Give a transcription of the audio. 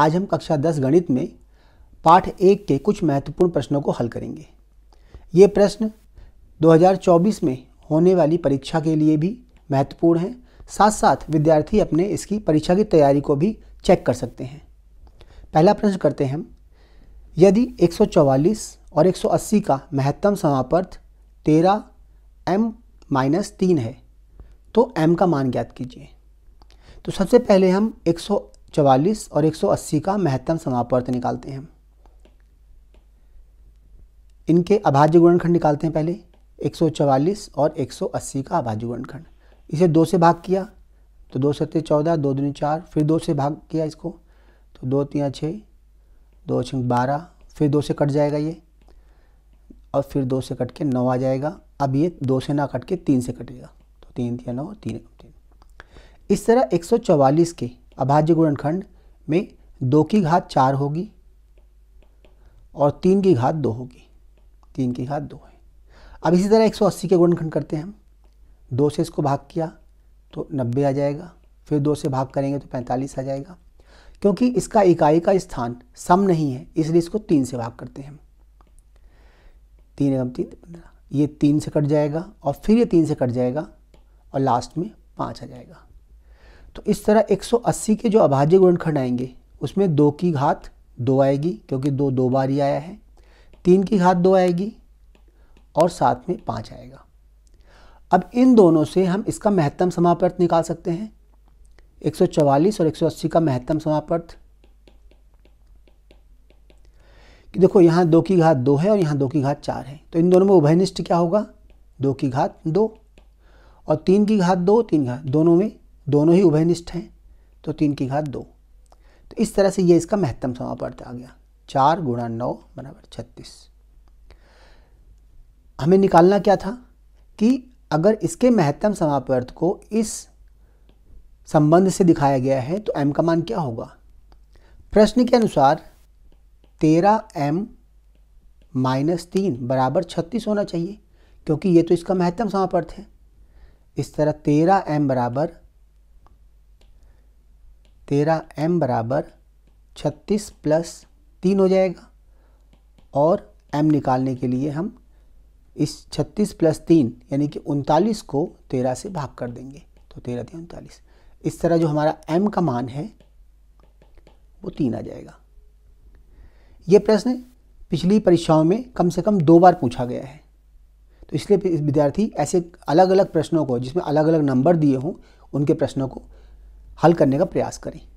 आज हम कक्षा 10 गणित में पाठ एक के कुछ महत्वपूर्ण प्रश्नों को हल करेंगे ये प्रश्न 2024 में होने वाली परीक्षा के लिए भी महत्वपूर्ण हैं साथ साथ विद्यार्थी अपने इसकी परीक्षा की तैयारी को भी चेक कर सकते हैं पहला प्रश्न करते हैं हम यदि 144 और 180 का महत्तम समापर्थ 13 एम माइनस तीन है तो एम का मान ज्ञात कीजिए तो सबसे पहले हम चवालीस और 180 का महत्तम समापर्त निकालते हैं इनके अभाज्य गुणनखंड निकालते हैं पहले 144 और 180 का अभाज्य गुणनखंड इसे दो से भाग किया तो दो सत्य चौदह दो दूनी चार फिर दो से भाग किया इसको तो दो तीन छः दो छ बारह फिर दो से कट जाएगा ये और फिर दो से कट के नौ आ जाएगा अब ये दो से ना कट के तीन से कटेगा तो तीन तीन नौ तीन तीन इस तरह एक के अभाज्य गुणनखंड में दो की घात चार होगी और तीन की घात दो होगी तीन की घात दो है अब इसी तरह 180 के गुणनखंड करते हैं हम दो से इसको भाग किया तो 90 आ जाएगा फिर दो से भाग करेंगे तो 45 आ जाएगा क्योंकि इसका इकाई का स्थान सम नहीं है इसलिए इसको तीन से भाग करते हैं तीन एवं तीन तो पंद्रह ये तीन से कट जाएगा और फिर ये तीन से कट जाएगा और लास्ट में पाँच आ जाएगा तो इस तरह 180 के जो अभाज्य गुणनखंड आएंगे उसमें दो की घात दो आएगी क्योंकि दो दो बार ही आया है तीन की घात दो आएगी और साथ में पाँच आएगा अब इन दोनों से हम इसका महत्तम समापर्थ निकाल सकते हैं 144 और 180 का महत्तम समापर्थ कि देखो यहाँ दो की घात दो है और यहाँ दो की घात चार है तो इन दोनों में उभयनिष्ठ क्या होगा दो की घात दो और तीन की घात दो तीन घात दोनों में दोनों ही उभयनिष्ठ हैं तो तीन की घात दो तो इस तरह से ये इसका महत्तम समापर्त आ गया चार गुणा नौ बराबर छत्तीस हमें निकालना क्या था कि अगर इसके महत्तम समापर्त को इस संबंध से दिखाया गया है तो एम का मान क्या होगा प्रश्न के अनुसार तेरह एम माइनस तीन बराबर छत्तीस होना चाहिए क्योंकि ये तो इसका महत्तम समापर्थ है इस तरह तेरह एम बराबर तेरह एम बराबर छत्तीस प्लस तीन हो जाएगा और एम निकालने के लिए हम इस छत्तीस प्लस तीन यानी कि उनतालीस को तेरह से भाग कर देंगे तो तेरह तीन उनतालीस इस तरह जो हमारा एम का मान है वो तीन आ जाएगा ये प्रश्न पिछली परीक्षाओं में कम से कम दो बार पूछा गया है तो इसलिए विद्यार्थी ऐसे अलग अलग प्रश्नों को जिसमें अलग अलग नंबर दिए हों उनके प्रश्नों को हल करने का प्रयास करें